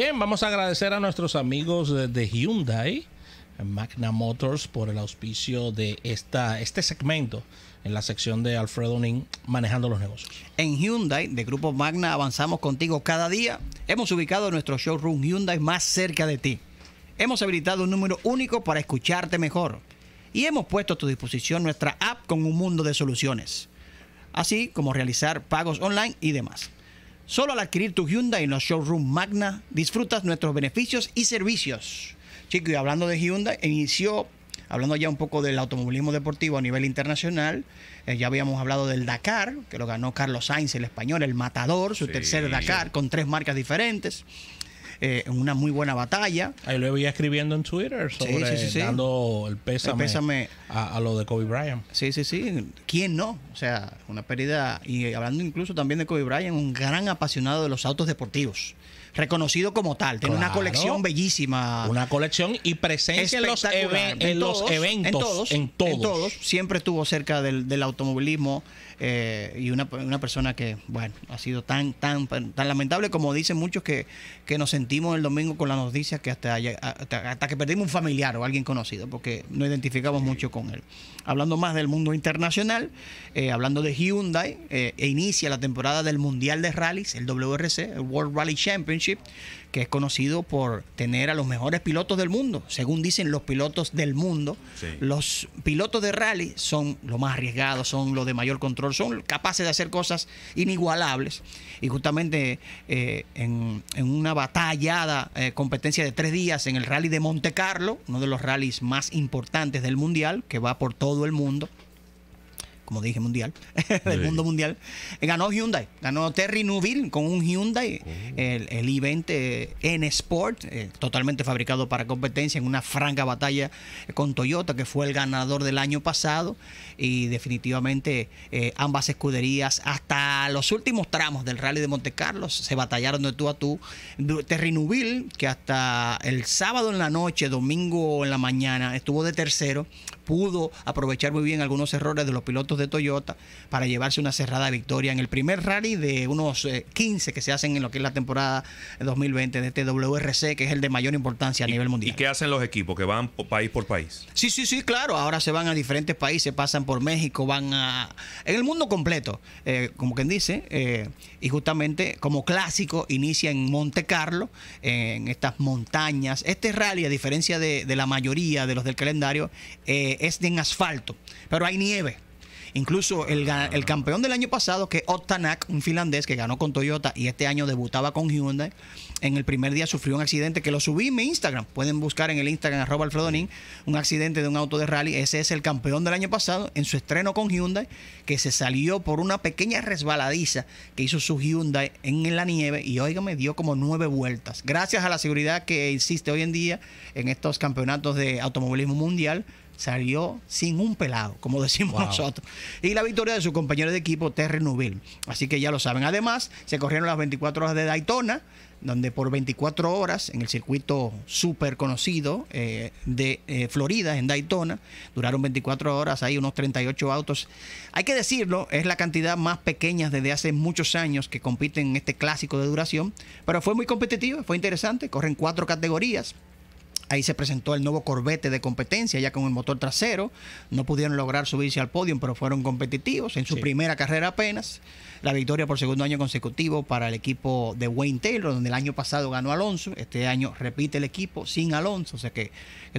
Bien, vamos a agradecer a nuestros amigos de Hyundai, Magna Motors, por el auspicio de esta, este segmento en la sección de Alfredo Nin, manejando los negocios. En Hyundai, de Grupo Magna, avanzamos contigo cada día. Hemos ubicado nuestro showroom Hyundai más cerca de ti. Hemos habilitado un número único para escucharte mejor. Y hemos puesto a tu disposición nuestra app con un mundo de soluciones, así como realizar pagos online y demás. Solo al adquirir tu Hyundai en los showroom Magna, disfrutas nuestros beneficios y servicios. Chico, y hablando de Hyundai, inició, hablando ya un poco del automovilismo deportivo a nivel internacional, eh, ya habíamos hablado del Dakar, que lo ganó Carlos Sainz, el español, el matador, su tercer Dakar, con tres marcas diferentes eh, una muy buena batalla. Ahí lo veía escribiendo en Twitter sobre dando el pésame, a, a, lo de Kobe Bryant. Sí, sí, sí. ¿Quién no? O sea, una pérdida. Y hablando incluso también de Kobe Bryant, un gran apasionado de los autos deportivos reconocido como tal. Tiene una colección bellísima. Una colección y presencia en los, en, eventos. En todos, en todos. Siempre estuvo cerca del, automovilismo eh, y una, una, persona que, bueno, ha sido tan, tan, tan lamentable como dicen muchos que, nos sentimos el domingo con la noticia que hasta, hasta, que perdimos un familiar o alguien conocido porque no identificamos mucho con él. Hablando más del mundo internacional, eh, hablando de Hyundai, eh, e inicia la temporada del Mundial de rallies el WRC, el World Rally Championship que es conocido por tener a los mejores pilotos del mundo. Según dicen los pilotos del mundo, los pilotos de rally son los más arriesgados, son los de mayor control, son capaces de hacer cosas inigualables. Y justamente eh, en, una batallada eh, competencia de tres días en el rally de Monte Carlo, uno de los rallies más importantes del mundial, que va por todo el mundo, como dije, mundial, del mundo mundial. Ganó Hyundai, ganó Terry Nuville con un Hyundai, oh. el, el, i20 N Sport, eh, totalmente fabricado para competencia en una franca batalla con Toyota, que fue el ganador del año pasado. Y definitivamente eh, ambas escuderías, hasta los últimos tramos del Rally de Monte Carlos, se batallaron de tú a tú. Terry Nuville, que hasta el sábado en la noche, domingo en la mañana, estuvo de tercero, pudo aprovechar muy bien algunos errores de los pilotos de Toyota para llevarse una cerrada victoria en el primer rally de unos 15 eh, que se hacen en lo que es la temporada 2020 de este WRC, que es el de mayor importancia a nivel mundial. ¿Y qué hacen los equipos? ¿Que van país por país? Sí, sí, sí, claro. Ahora se van a diferentes países, pasan por México, van a... En el mundo completo, eh, como quien dice, eh, y justamente como clásico inicia en Monte Carlo, en estas montañas. Este rally, a diferencia de, la mayoría de los del calendario, eh, es en asfalto, pero hay nieve. Incluso el, campeón del año pasado, que es Ottanak, un finlandés que ganó con Toyota y este año debutaba con Hyundai, en el primer día sufrió un accidente que lo subí en mi Instagram. Pueden buscar en el Instagram arroba alfredonin un accidente de un auto de rally. Ese es el campeón del año pasado en su estreno con Hyundai, que se salió por una pequeña resbaladiza que hizo su Hyundai en la nieve y oiga, me dio como nueve vueltas. Gracias a la seguridad que existe hoy en día en estos campeonatos de automovilismo mundial, salió sin un pelado, como decimos nosotros. Y la victoria de su compañero de equipo, Terry nubil Así que ya lo saben. Además, se corrieron las 24 horas de Daytona, donde por 24 horas en el circuito súper conocido eh, de eh, Florida, en Daytona, duraron 24 horas, hay unos 38 autos. Hay que decirlo, es la cantidad más pequeña desde hace muchos años que compiten en este clásico de duración, pero fue muy competitivo, fue interesante, corren cuatro categorías. Ahí se presentó el nuevo Corvette de competencia, ya con el motor trasero. No pudieron lograr subirse al podio, pero fueron competitivos en su primera carrera apenas. La victoria por segundo año consecutivo para el equipo de Wayne Taylor, donde el año pasado ganó Alonso. Este año repite el equipo sin Alonso, o sea que,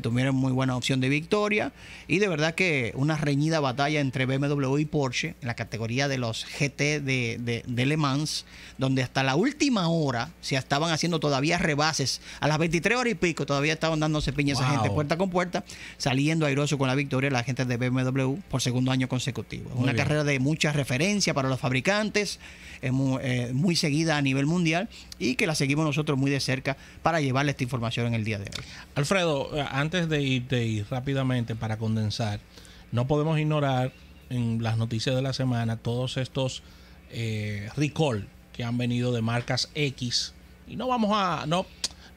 tuvieron muy buena opción de victoria. Y de verdad que una reñida batalla entre BMW y Porsche en la categoría de los GT de, de Le Mans, donde hasta la última hora se estaban haciendo todavía rebases. A las 23 horas y pico todavía estaban dándose piña esa gente puerta con puerta, saliendo airoso con la victoria la gente de BMW por segundo año consecutivo. Una carrera de mucha referencia para los fabricantes, eh, eh, muy, seguida a nivel mundial y que la seguimos nosotros muy de cerca para llevarle esta información en el día de hoy. Alfredo, eh, antes de ir, rápidamente para condensar, no podemos ignorar en las noticias de la semana todos estos recall que han venido de marcas X. Y no vamos a. No,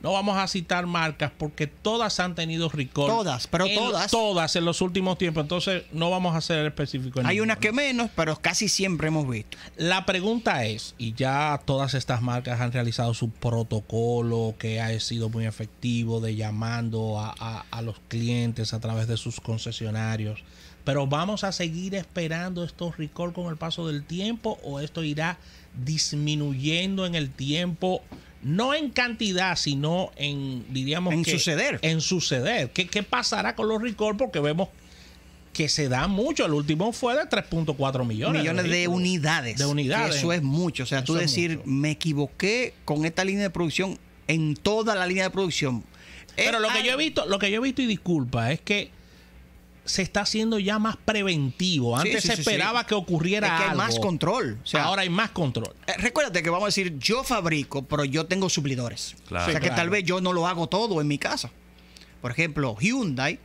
no vamos a citar marcas porque todas han tenido recall. Todas, pero todas. Todas en los últimos tiempos. Entonces no vamos a ser específicos. Hay unas que menos, pero casi siempre hemos visto. La pregunta es, y ya todas estas marcas han realizado su protocolo que ha sido muy efectivo de llamando a, los clientes a través de sus concesionarios. Pero vamos a seguir esperando estos recall con el paso del tiempo o esto irá disminuyendo en el tiempo no en cantidad, sino en, diríamos... suceder. En suceder. ¿Qué, pasará con los recall? Porque vemos que se da mucho. El último fue de 3.4 millones. Millones de, unidades. De unidades. Eso es mucho. O sea, tú decir, me equivoqué con esta línea de producción, en toda la línea de producción. Pero lo que yo he visto, lo que yo he visto, y disculpa, es que se está haciendo ya más preventivo. Antes se esperaba que ocurriera es que hay más control. sea, Ahora hay más control. Eh, recuérdate que vamos a decir, yo fabrico, pero yo tengo suplidores. O sea que tal vez yo no lo hago todo en mi casa. Por ejemplo, Hyundai,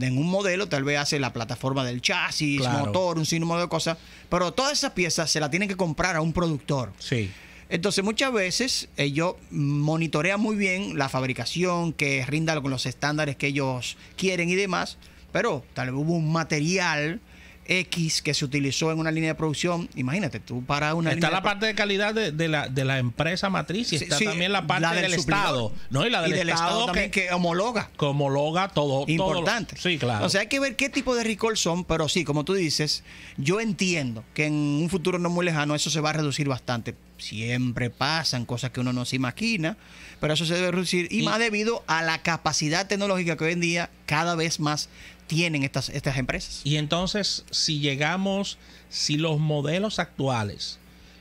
en un modelo, tal vez hace la plataforma del chasis, motor, un sinnúmero de cosas. Pero todas esas piezas se las tienen que comprar a un productor. Sí. Entonces muchas veces ellos eh, monitorean muy bien la fabricación, que rinda con los estándares que ellos quieren y demás, pero tal vez hubo un material X que se utilizó en una línea de producción. Imagínate, tú para una. Está la parte de calidad de, la, de la empresa matriz y está también la parte del, Estado. Y la del, Estado, que, homologa. Que homologa todo. Importante. sí, claro. O sea, hay que ver qué tipo de recall son, pero sí, como tú dices, yo entiendo que en un futuro no muy lejano eso se va a reducir bastante. Siempre pasan cosas que uno no se imagina, pero eso se debe reducir y más debido a la capacidad tecnológica que hoy en día cada vez más tienen estas, estas empresas. Y entonces, si llegamos, si los modelos actuales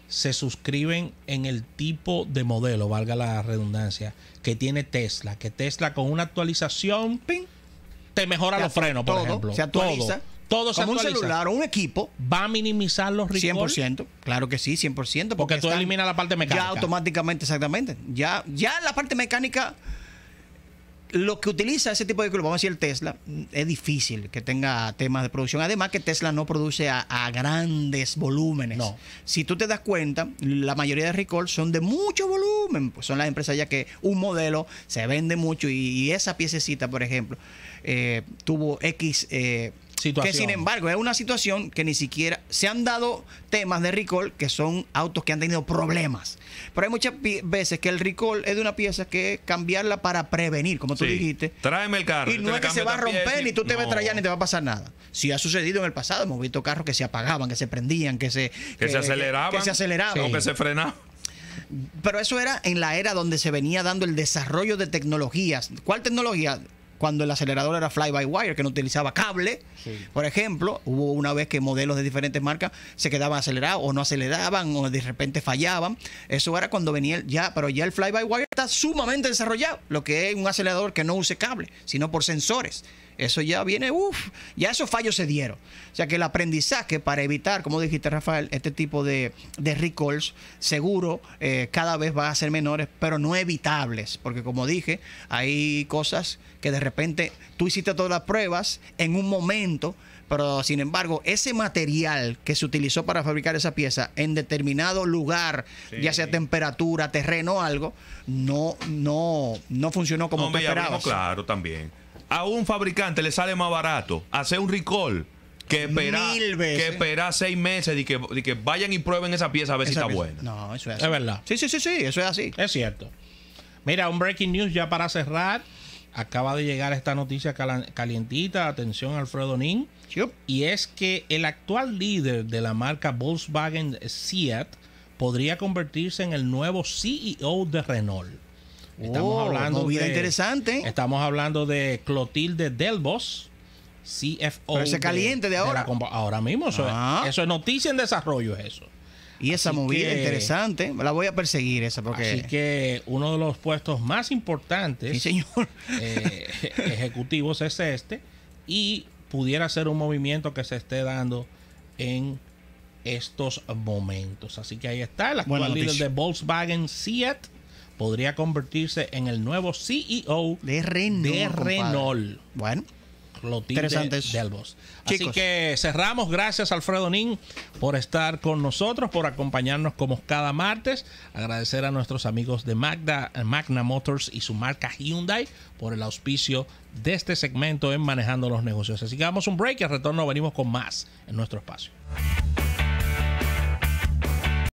se suscriben en el tipo de modelo, valga la redundancia, que tiene Tesla, que Tesla con una actualización ¡ping! te mejora los frenos, por ejemplo. Se actualiza. Todo. Todo se un celular o un equipo. ¿Va a minimizar los riesgos. 100%. Claro que sí, 100%. Porque, tú eliminas la parte mecánica. Ya automáticamente, exactamente. Ya, ya la parte mecánica lo que utiliza ese tipo de vehículos, vamos a decir el Tesla, mm, es difícil que tenga temas de producción. Además que Tesla no produce a, grandes volúmenes. Si tú te das cuenta, la mayoría de recall son de mucho volumen. Pues son las empresas ya que un modelo se vende mucho y, esa piececita, por ejemplo, eh, tuvo X eh, que sin embargo es una situación que ni siquiera se han dado temas de recall que son autos que han tenido problemas. Pero hay muchas veces que el recall es de una pieza que es cambiarla para prevenir, como tú dijiste. Tráeme el carro. Y no es que se va a romper ni tú te vas a traer ni te va a pasar nada. Si ha sucedido en el pasado, hemos visto carros que se apagaban, que se prendían, que se que, se aceleraban, que se aceleraban. o que se frenaban. Pero eso era en la era donde se venía dando el desarrollo de tecnologías. ¿Cuál tecnología? cuando el acelerador era fly by wire, que no utilizaba cable. Por ejemplo, hubo una vez que modelos de diferentes marcas se quedaban acelerados o no aceleraban o de repente fallaban. Eso era cuando venía el, ya, pero ya el fly by wire está sumamente desarrollado, lo que es un acelerador que no use cable, sino por sensores. Eso ya viene, uff, ya esos fallos se dieron. O sea que el aprendizaje para evitar, como dijiste Rafael, este tipo de, de recalls, seguro eh, cada vez va a ser menores, pero no evitables, porque como dije, hay cosas que de repente tú hiciste todas las pruebas en un momento, pero sin embargo, ese material que se utilizó para fabricar esa pieza en determinado lugar, ya sea temperatura, terreno, o algo, no, no, no funcionó como tú esperabas. Claro, también a un fabricante le sale más barato hacer un recall que esperar espera seis meses y que, que, vayan y prueben esa pieza a ver si está buena. No, eso es así. Es verdad. Sí, sí, sí, sí, eso es así. Es cierto. Mira, un breaking news ya para cerrar. Acaba de llegar esta noticia calientita. Atención, Alfredo Nin. Y es que el actual líder de la marca Volkswagen Seat podría convertirse en el nuevo CEO de Renault. Estamos oh, hablando de, interesante. Estamos hablando de Clotilde Delbos, CFO. ese caliente de ahora. ahora mismo, ah. eso, es, noticia en desarrollo, eso. Y esa movida interesante, la voy a perseguir esa porque... Así que uno de los puestos más importantes, señor. Eh, ejecutivos es este, y pudiera ser un movimiento que se esté dando en estos momentos. Así que ahí está, La actual de Volkswagen Seat podría convertirse en el nuevo CEO de Renault. Renault. Bueno. lo interesantes. Delbos. Así que cerramos. Gracias, Alfredo Nin, por estar con nosotros, por acompañarnos como cada martes. Agradecer a nuestros amigos de Magda, eh, Magna Motors y su marca Hyundai por el auspicio de este segmento en Manejando los Negocios. Así que damos un break y al retorno venimos con más en nuestro espacio.